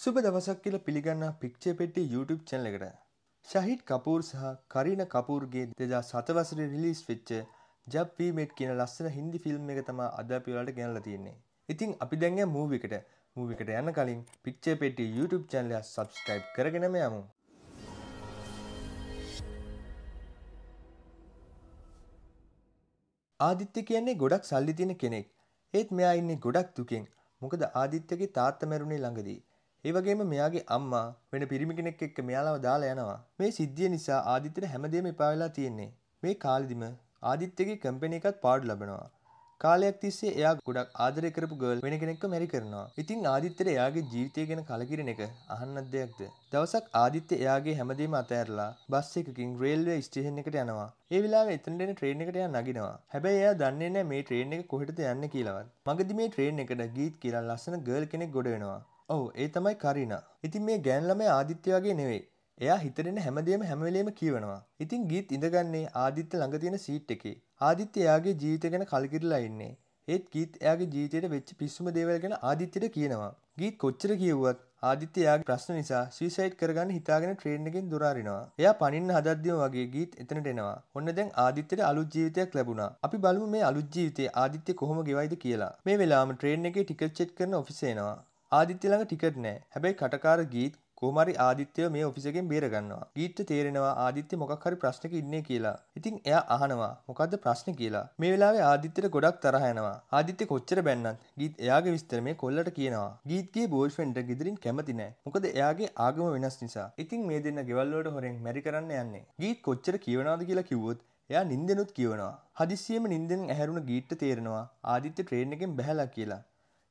සුබ දවසක් කියල පිළිගන්නා පික්ෂේ පෙට්ටි YouTube චැනල එකට ශහිට් කපූර් සහ කරින කපූර්ගේ දෙදා සතවසර රිලිස් වෙච්ච ජබ් වීමට් කියන ලස්සන හින්දි ෆිල්ම් එක තම අධ්‍යපිවලට ගැනල තියෙන්නේ ඉතින් අපි දැන්ය මූවිකට මූවිකට යන්න කලින් පික්ෂේ පෙට්ටි YouTube චැනලය සබස්ක්‍රයිබ් කරගෙනම යමු ආදිත්‍ය කියන්නේ ගොඩක් සල්ලි තියෙන කෙනෙක් ඒත් මෙයා ඉන්නේ ගොඩක් තුකෙන් මොකද ආදිත්‍යගේ තාත්ත මැරුණේ ළඟදී ඒ වගේම මෙයාගේ අම්මා වෙන පිරිමි කෙනෙක් එක්ක මෙයාලව දාලා යනවා. මේ සිද්ධිය නිසා ආදිත්‍යට හැමදේම එපා වෙලා තියෙන්නේ. මේ කාලෙදිම ආදිත්‍යගේ කම්පැනි එකත් පාඩු ලබනවා. කාලයක් තිස්සේ එයා ගොඩක් ආදරය කරපු ගර්ල් වෙන කෙනෙක්ව මැරි කරනවා. ඉතින් ආදිත්‍යට එයාගේ ජීවිතය ගැන කලකිරින එක අහන්නත් දෙයක්ද? දවසක් ආදිත්‍ය එයාගේ හැමදේම අතහැරලා බස් එකකින් රේල්වේ ස්ටේෂන් එකට යනවා. ඒ වෙලාවේ එතනට එන ට්‍රේන් එකට යන නගිනවා. හැබැයි එයා දන්නේ නැහැ මේ ට්‍රේන් එක කොහෙටද යන්නේ කියලාවත්. මගදී මේ ට්‍රේන් එකට ගීත් කියලා ලස්සන ගර්ල් කෙනෙක් ගොඩ වෙනවා. ඔව් ඒ තමයි කරිනා. ඉතින් මේ ගෑන් ළමයා ආදිත්‍ය වගේ නෙවෙයි. එයා හිතරෙන හැමදේම හැම වෙලේම කියවනවා. ඉතින් ගීත් ඉඳගන්නේ ආදිත්‍ය ළඟ තියෙන සීට් එකේ. ආදිත්‍ය එයාගේ ජීවිතය ගැන කලකිරලා ඉන්නේ. ඒත් ගීත් එයාගේ ජීවිතයට වෙච්ච පිස්සුම දේවල් ගැන ආදිත්‍යයට කියනවා. ගීත් කොච්චර කිව්වත් ආදිත්‍ය එයාගේ ප්‍රශ්න නිසා සුයිසයිඩ් කරගන්න හිතාගෙන ට්‍රේන් එකෙන් දුර අරිනවා. එයා පනින්න හදද්දිම වගේ ගීත් එතනට එනවා. ඔන්න දැන් ආදිත්‍යට අලුත් ජීවිතයක් ලැබුණා. අපි බලමු මේ අලුත් ජීවිතේ ආදිත්‍ය කොහොම ගෙවයිද කියලා. මේ වෙලාවම ට්‍රේන් එකේ ටිකට් චෙක් කරන ඔෆිස් එනවා. ආදිත්‍ය ළඟ ටිකට් නෑ. හැබැයි කටකාර ගීත් කොහොමරි ආදිත්‍යව මේ ඔෆිස් එකෙන් බේරගන්නවා. ගීත්ට තේරෙනවා ආදිත්‍ය මොකක් හරි ප්‍රශ්නක ඉන්නේ කියලා. ඉතින් එයා අහනවා මොකද්ද ප්‍රශ්නේ කියලා. මේ වෙලාවේ ආදිත්‍යට ගොඩක් තරහ යනවා. ආදිත්‍ය කොච්චර බැන්නත් ගීත් එයාගේ විස්තර මේ කොල්ලට කියනවා. ගීත්ගේ බෝයිෆ්‍රෙන්ඩ් එක ගෙදරින් කැමති නෑ. මොකද එයාගේ ආගම වෙනස් නිසා. ඉතින් මේ දෙන්න ගෙවල් වලට හොරෙන් මැරි කරන්න යන්නේ. ගීත් කොච්චර කියවනවද කියලා කිව්වොත් එයා නින්දෙනුත් කියවනවා. හදිස්සියෙම නින්දෙන් ඇහැරුණ ගීට්ට තේරෙනවා ආදිත්‍ය ට්‍රේන් එකෙන් බැහැලා කියලා.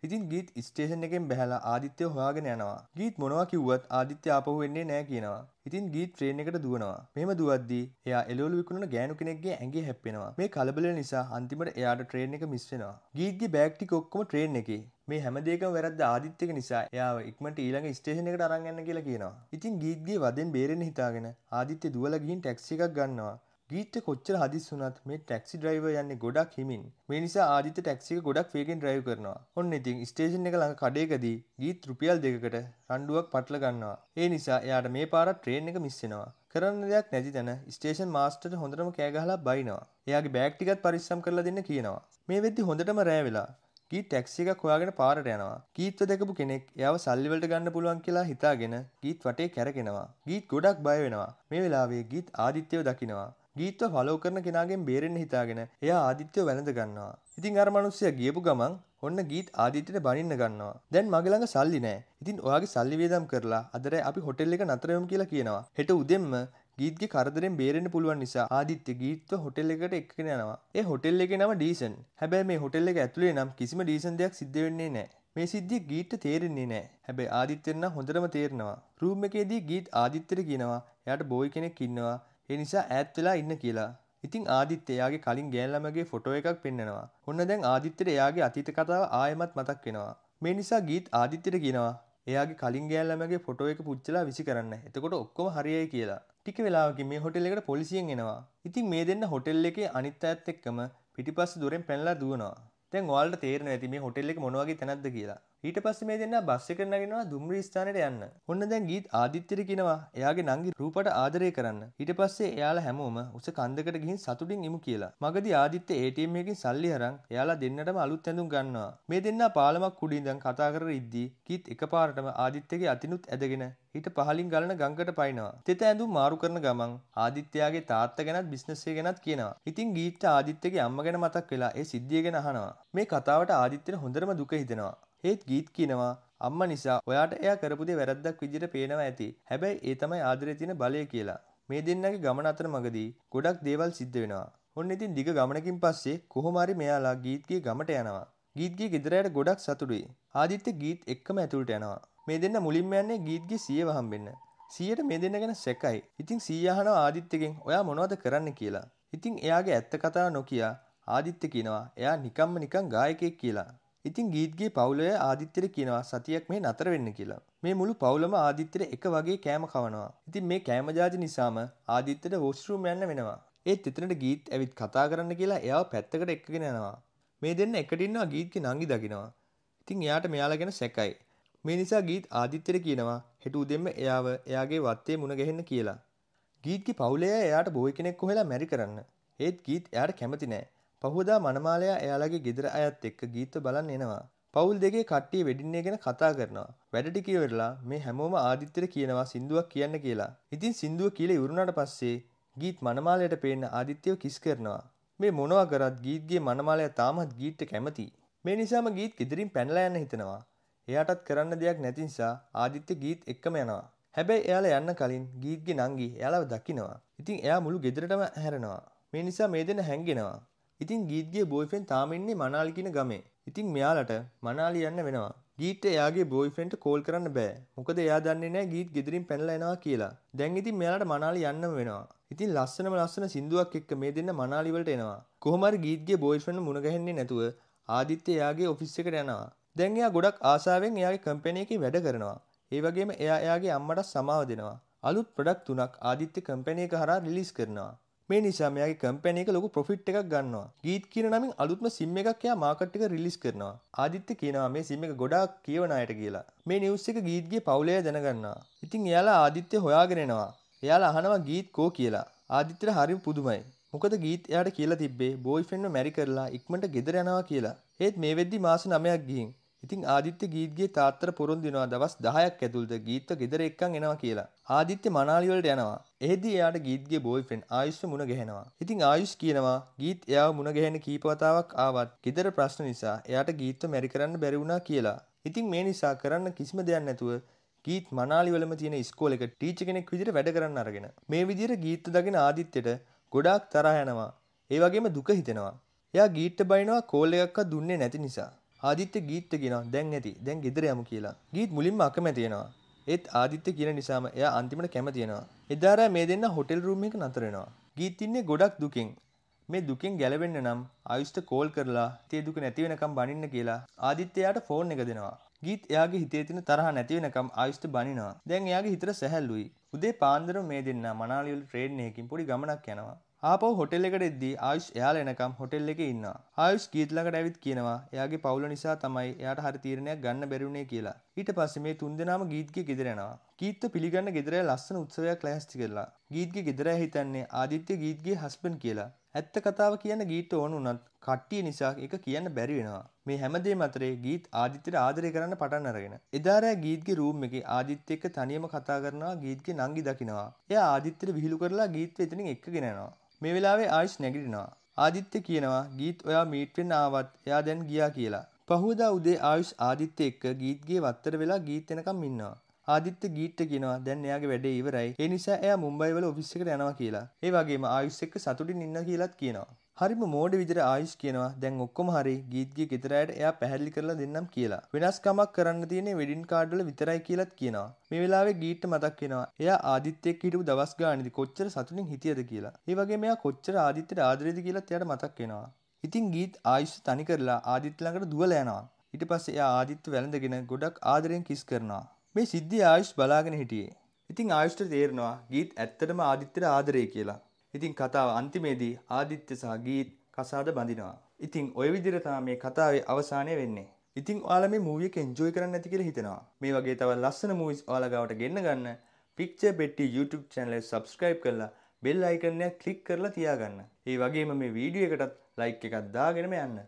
ඉතින් ගීත් ස්ටේෂන් එකෙන් බැහැලා ආදිත්‍ය හොයාගෙන යනවා. ගීත් මොනවා කිව්වත් ආදිත්‍ය ආපහු එන්නේ නැහැ කියනවා. ඉතින් ගීත් ට්‍රේන් එකට දුවනවා. මෙහෙම දුවද්දී එයා එළවලු විකුණන ගෑනු කෙනෙක්ගේ ඇඟේ හැප්පෙනවා. මේ කලබල නිසා අන්තිමට එයාට ට්‍රේන් එක මිස් වෙනවා. ගීත්ගේ බෑග් ටික ඔක්කොම ට්‍රේන් එකේ. මේ හැම දෙයකම වැරද්ද ආදිත්‍යක නිසා එයාව ඉක්මනට ඊළඟ ස්ටේෂන් එකට අරන් යන්න කියලා කියනවා. ඉතින් ගීත්ගේ වදෙන් බේරෙන්න හිතාගෙන ආදිත්‍ය දුවලා ගිහින් ටැක්සි එකක් ගන්නවා. ගීත්‍ය කොච්චර හදිස් වුණත් මේ ටැක්සි ඩ්‍රයිවර් යන්නේ ගොඩක් හිමින්. මේ නිසා ආදිත්‍ය ටැක්සි එක ගොඩක් වේගෙන් ඩ්‍රයිව් කරනවා. ඔන්න ඉතින් ස්ටේෂන් එක ළඟ කඩේකදී ගීත් රුපියල් දෙකකට රණ්ඩුවක් පටල ගන්නවා. ඒ නිසා එයාට මේ පාරට ට්‍රේන් එක මිස් වෙනවා. කරන්න දෙයක් නැති තැන ස්ටේෂන් මාස්ටර්ට හොඳටම කෑ ගහලා බයිනවා. එයාගේ බෑග් ටිකත් පරිස්සම් කරලා දෙන්න කියනවා. මේ වෙද්දි හොඳටම රෑ වෙලා ගීත් ටැක්සි එකක් හොයාගෙන පාරට යනවා. ගීත්ව දැකපු කෙනෙක් එයාව සල්ලි වලට ගන්න පුළුවන් කියලා හිතාගෙන ගීත් වටේ කැරගෙනවා. ගීත් ගොඩක් බය වෙනවා. මේ වෙලාවේ ගීත් ආදිත්‍යව දකිනවා. ගීත්ව ෆලෝ කරන කෙනාගෙන් බේරෙන්න හිතාගෙන එයා ආදිත්‍යව වැළඳ ගන්නවා. ඉතින් අර මිනිස්සයා ගියපු ගමන් ඔන්න ගීත් ආදිත්‍යයට බනින්න ගන්නවා. දැන් මගේ ළඟ සල්ලි නෑ. ඉතින් ඔයාගේ සල්ලි වේදම් කරලා අදරේ අපි හොටෙල් එක නතර වෙමු කියලා කියනවා. හෙට උදෙන්ම ගීත්ගේ කරදරෙන් බේරෙන්න පුළුවන් නිසා ආදිත්‍ය ගීත්ව හොටෙල් එකට එක්කගෙන යනවා. ඒ හොටෙල් එකේ නම ඩීසන්. හැබැයි මේ හොටෙල් එක ඇතුලේ නම් කිසිම ඩීසන් දෙයක් සිද්ධ වෙන්නේ නෑ. මේ සිද්ධිය ගීට තේරෙන්නේ නෑ හැබැයි ආදිත්‍යයන්න හොඳටම තේරෙනවා රූම් එකේදී ගීත් ආදිත්‍යට කියනවා එයාට බෝයි කෙනෙක් ඉන්නවා ඒ නිසා ඈත් වෙලා ඉන්න කියලා. ඉතින් ආදිත්‍ය එයාගේ කලින් ගෑන් ළමගේ ෆොටෝ එකක් පෙන්නනවා. ඔන්න දැන් ආදිත්‍යට එයාගේ අතීත කතාව ආයෙමත් මතක් වෙනවා. මේ නිසා ගීත් ආදිත්‍යට කියනවා එයාගේ කලින් ගෑන් ළමගේ ෆොටෝ එක පුච්චලා විසි කරන්න. එතකොට ඔක්කොම හරියයි කියලා. ටික වෙලාවකින් මේ හොටෙල් එකට පොලිසියෙන් එනවා. ඉතින් මේ දෙන්න හොටෙල් එකේ අනිත් අයත් එක්කම පිටිපස්ස දොරෙන් පැනලා දුවනවා. දැන් ඔයාලට තේරෙනවා ඇති මේ හොටෙල් එක මොන වගේ තැනක්ද කියලා. ඊට පස්සේ මේ දෙන්නා බස් එකට නැගෙනවා දුම්රිය ස්ථානෙට යන්න. ඔන්න දැන් ගීත් ආදිත්‍යට කියනවා එයාගේ නංගි රූපට ආදරය කරන්න. ඊට පස්සේ එයාලා හැමෝම උස කන්දකට ගිහින් සතුටින් ඉමු කියලා. මගදී ආදිත්‍ය ATM එකකින් සල්ලි අරන් එයාලා දෙන්නටම අලුත් ඇඳුම් ගන්නවා. මේ දෙන්නා පාලමක් කුඩින් ඉඳන් කතා කරගෙන ඉද්දී ගීත් එකපාරටම ආදිත්‍යගේ අතිනුත් ඇදගෙන ඊට පහලින් ගලන ගංගකට පයින්නවා. තෙත ඇඳුම් මාරු කරන ගමන් ආදිත්‍යයාගේ තාත්තා ගැනත් බිස්නස් එක ගැනත් කියනවා. ඉතින් ගීත්ට ආදිත්‍යගේ අම්මා ගැන මතක් වෙලා ඒ සිද්ධිය ගැන අහනවා. මේ කතාවට ආදිත්‍යට හොඳටම දුක හිතෙනවා. ඒත් ගීත් කියනවා අම්ම නිසා ඔයාට එයා කරපු දේ වැරද්දක් විදිහට පේනවා ඇති. හැබැයි ඒ තමයි ආදරේ තියෙන බලය කියලා. මේ දෙන්නගේ ගමන අතරමඟදී ගොඩක් දේවල් සිද්ධ වෙනවා. ඔන්න ඉතින් දිග ගමනකින් පස්සේ කොහොම හරි මෙයාලා ගීත්ගේ ගමට යනවා. ගීත්ගේ ගෙදරයට ගොඩක් සතුටුයි. ආදිත්‍ය ගීත් එක්කම ඇතුළට යනවා. මේ දෙන්න මුලින්ම යන්නේ ගීත්ගේ සීයව හම්බෙන්න. සීයට මේ දෙන්න ගැන සැකයි. ඉතින් සීය අහනවා ආදිත්‍යගෙන් ඔයා මොනවද කරන්න කියලා. ඉතින් එයාගේ ඇත්ත කතාව නොකිය ආදිත්‍ය කියනවා එයා නිකම්ම නිකං ගායකයෙක් කියලා. ඉතින් ගීත්ගේ පවුලය ආදිත්‍යර කියනවා සතියක් මේ නතර වෙන්න කියලා. මේ මුළු පවුලම ආදිත්‍යර එක වගේ කෑම කවනවා. ඉතින් මේ කෑම ජාති නිසාම ආදිත්‍යර වොස්රූම් යන්න වෙනවා. ඒත් එතනට ගීත් ඇවිත් කතා කරන්න කියලා එයාව පැත්තකට එක්කගෙන යනවා. මේ දෙන්න එකට ඉන්නවා ගීත්ගේ නංගි දකිනවා. ඉතින් එයාට මෙයාලා ගැන සැකයි. මේ නිසා ගීත් ආදිත්‍යර කියනවා හෙට උදෙන්ම එයාව එයාගේ වත්තේ මුණ ගැහෙන්න කියලා. ගීත්ගේ පවුලය එයාට බොයි කෙනෙක් කොහෙලා මැරි කරන්න. ඒත් ගීත් එයාට කැමති නෑ. පහුවදා මනමාලයා එයාලගේ ගෙදර අයත් එක්ක ගීත බලන් එනවා. පවුල් දෙකේ කට්ටිය වෙඩින්නේ ගැන කතා කරනවා. වැඩ ටික ඉවරලා මේ හැමෝම ආදිත්‍යට කියනවා සින්දුවක් කියන්න කියලා. ඉතින් සින්දුව කියලා ඉවරුණාට පස්සේ ගීත් මනමාලයට පේන්න ආදිත්‍යව කිස් කරනවා. මේ මොනවා කරත් ගීත්ගේ මනමාලයා තාමත් ගීත්ට කැමතියි. මේ නිසාම ගීත් ඉදිරින් පැනලා යන්න හිතනවා. එයාටත් කරන්න දෙයක් නැති නිසා ආදිත්‍ය ගීත් එක්කම යනවා. හැබැයි එයාලා යන්න කලින් ගීත්ගේ නංගි එයාලව දකිනවා. ඉතින් එයා මුළු ගෙදරටම හැරෙනවා. මේ නිසා මේ දෙන හැංගෙනවා. ඉතින් ගීත්ගේ බෝයිෆෙන් තාම ඉන්නේ මනාලි කියන ගමේ. ඉතින් මෙයාලට මනාලි යන්න වෙනවා. ගීට්ට එයාගේ බෝයිෆ්‍රෙන්ඩ්ට කෝල් කරන්න බෑ. මොකද එයා දන්නේ නැහැ ගීත් ගෙදරින් පැනලා එනවා කියලා. දැන් ඉතින් මෙයාලට මනාලි යන්නම වෙනවා. ඉතින් ලස්සනම ලස්සන සින්දුවක් එක්ක මේ දෙන්න මනාලි වලට එනවා. කොහොම හරි ගීත්ගේ බෝයිෆ්‍රෙන්ඩ් මුණ ගැහෙන්නේ නැතුව ආදිත්‍ය එයාගේ ඔෆිස් එකට යනවා. දැන් එයා ගොඩක් ආසාවෙන් එයාගේ කම්පැනි එකේ වැඩ කරනවා. ඒ වගේම එයා එයාගේ අම්මට සමාව දෙනවා. අලුත් ප්‍රොඩක්ට් තුනක් ආදිත්‍ය කම්පැනි එක හරහා රිලීස් කරනවා. මේ නිසා මෙයාගේ කම්පැනි එක ලොකු ප්‍රොෆිට් එකක් ගන්නවා. ගීත් කියන නමින් අලුත්ම සිම් එකක් එයා මාකට් එක රිලීස් කරනවා. ආදිත්‍ය කියනවා මේ සිම් එක ගොඩාක් කියවන අයට කියලා. මේ නිවුස් එක ගීත්ගේ පවුලේ දැනගන්නවා. ඉතින් එයාලා ආදිත්‍ය හොයාගෙන එනවා. එයාලා අහනවා ගීත් කෝ කියලා. ආදිත්‍යට හරිම පුදුමයි. මොකද ගීත් එයාට කියලා තිබ්බේ බෝයිෆ්‍රෙන්ඩ්ව මැරි කරලා ඉක්මනට ගෙදර යනවා කියලා. ඒත් මේ වෙද්දි මාස 9ක් ගිහින්. ඉතින් ආදිත්‍ය ගීත්ගේ තාත්තට පොරොන්දු වෙනවා දවස් 10ක් ඇතුළත ගීත්ව ගෙදර එක්කන් එනවා කියලා. ආදිත්‍ය මනාලි වලට යනවා. එහෙදි එයාට ගීත්ගේ බෝයිෆ්‍රෙන්ඩ් ආයුෂ්ව මුණ ගැහෙනවා. ඉතින් ආයුෂ් කියනවා ගීත් එයාව මුණ ගැහෙන කීප වතාවක් ආවත් ගෙදර ප්‍රශ්න නිසා එයාට ගීත්ව මැරි කරන්න බැරි වුණා කියලා. ඉතින් මේ නිසා කරන්න කිසිම දෙයක් නැතුව ගීත් මනාලි වලම තියෙන ඉස්කෝලේක ටීචර් කෙනෙක් විදිහට වැඩ කරන්න අරගෙන මේ විදිහට ගීත්ව දකින ආදිත්‍යට ගොඩාක් තරහ යනවා. ඒ වගේම දුක හිතෙනවා. එයා ගීත්ට බයිනවා කෝල් එකක්වත් දුන්නේ නැති නිසා. ආදිත්‍ය ගීත්ට කියනවා දැන් ඇති දැන් ගෙදර යමු කියලා. ගීත් මුලින්ම අකමැති වෙනවා. ඒත් ආදිත්‍ය කියන නිසාම එයා අන්තිමට කැමති වෙනවා. එදාරා මේ දෙන්න හොටෙල් රූම් එක නතර වෙනවා. ගීත් ඉන්නේ ගොඩක් දුකෙන්. මේ දුකෙන් ගැලවෙන්න නම් ආයුෂ්ට කෝල් කරලා තේ දුක නැති වෙනකම් බනින්න කියලා ආදිත්‍යයාට ෆෝන් එක දෙනවා. ගීත් එයාගේ හිතේ තියෙන තරහ නැති වෙනකම් ආයුෂ්ට බනිනවා. දැන් එයාගේ හිතට සැහැල්ලුයි. උදේ පාන්දර මේ දෙන්න මනාලිවල ට්‍රේන් එකකින් පොඩි ගමනක් යනවා. ආපහු හොටෙල් එකට එද්දී ආයුෂ් එයාලා එනකම් හොටෙල් එකේ ඉන්නවා. ආයුෂ් ගීත් ළඟට ඇවිත් කියනවා එයාගේ පවුල නිසා තමයි එයාට හරි තීරණයක් ගන්න බැරි වුණේ කියලා. ඊට පස්සේ මේ තුන්දෙනාම ගීත්ගේ ගෙදර යනවා. ගීත්ව පිළිගන්න ගෙදර ලස්සන උත්සවයක් ලෑස්ති කරලා. ගීත්ගේ ගෙදර හිතන්නේ ආදිත්‍ය ගීත්ගේ හස්බන්ඩ් කියලා. ඇත්ත කතාව කියන්න ගීත්ට ඕන උනත් කට්ටිය නිසා එක කියන්න බැරි වෙනවා. මේ හැමදේම අතරේ ගීත් ආදිත්‍යට ආදරය කරන්න පටන් අරගෙන. එදා රෑ ගීත්ගේ රූම් එකේ ආදිත්‍ය එක්ක තනියම කතා කරනවා ගීත්ගේ නංගි දකිනවා. එයා ආදිත්‍යට විහිළු කරලා ගීත්ව එතනින් එක්කගෙන යනවා. මේ වෙලාවේ ආයිෂ් නැගිටිනවා. ආදිත්‍ය කියනවා ගීත් ඔයා මීට් වෙන්න ආවත් එයා දැන් ගියා කියලා. පහුවදා උදේ ආයුෂ් ආදිත්‍ය එක්ක ගීත්ගේ වත්තර වෙලා ගීත් එනකම් ඉන්නවා. ආදිත්‍ය ගීට්ට කියනවා දැන් එයාගේ වැඩේ ඉවරයි. ඒ නිසා එයා මුම්බයි වල ඔෆිස් එකට යනවා කියලා. ඒ වගේම ආයුෂ් එක්ක සතුටින් ඉන්න කියලාත් කියනවා. හරිම මෝඩ විදිහට ආයුෂ් කියනවා දැන් ඔක්කොම හරි ගීත්ගේ ගෙදරයට එයා පැහැදිලි කරලා දෙන්නම් කියලා. වෙනස්කමක් කරන්න තියෙන්නේ වෙඩින් කාඩ් වල විතරයි කියලාත් කියනවා. මේ වෙලාවේ ගීට්ට මතක් වෙනවා. එයා ආදිත්‍ය එක්ක හිටපු දවස් ගානේදී කොච්චර සතුටින් හිටියද කියලා. ඒ වගේම එයා කොච්චර ආදිත්‍යට ආදරේද කියලාත් එයාට මතක් වෙනවා. ඉතින් ගීත් ආයුෂ තනි කරලා ආදිත් ළඟට දුවලා යනවා. ඊට පස්සේ එයා ආදිත්ව වැළඳගෙන ගොඩක් ආදරෙන් කිස් කරනවා. මේ සිද්ධිය ආයුෂ් බලාගෙන හිටියේ. ඉතින් ආයුෂ්ට තේරෙනවා ගීත් ඇත්තටම ආදිත්‍යට ආදරේ කියලා. ඉතින් කතාව අන්තිමේදී ආදිත්‍ය සහ ගීත් කසාද බඳිනවා. ඉතින් ওই විදිහට තමයි මේ කතාවේ අවසානය වෙන්නේ. ඉතින් ඔයාලා මේ මූවි එක එන්ජොයි කරන්න ඇති කියලා හිතනවා. මේ වගේ තව ලස්සන මූවිස් ඔයාලා ගාවට ගෙන්න ගන්න Picture Betty YouTube channel එක subscribe කරලා බෙල් අයිකරනයක් කලික් කරලා තියාගන්න ඒ වගේම මේ වීඩිය එකටත් ලයික් එකත් දාගෙනම යන්න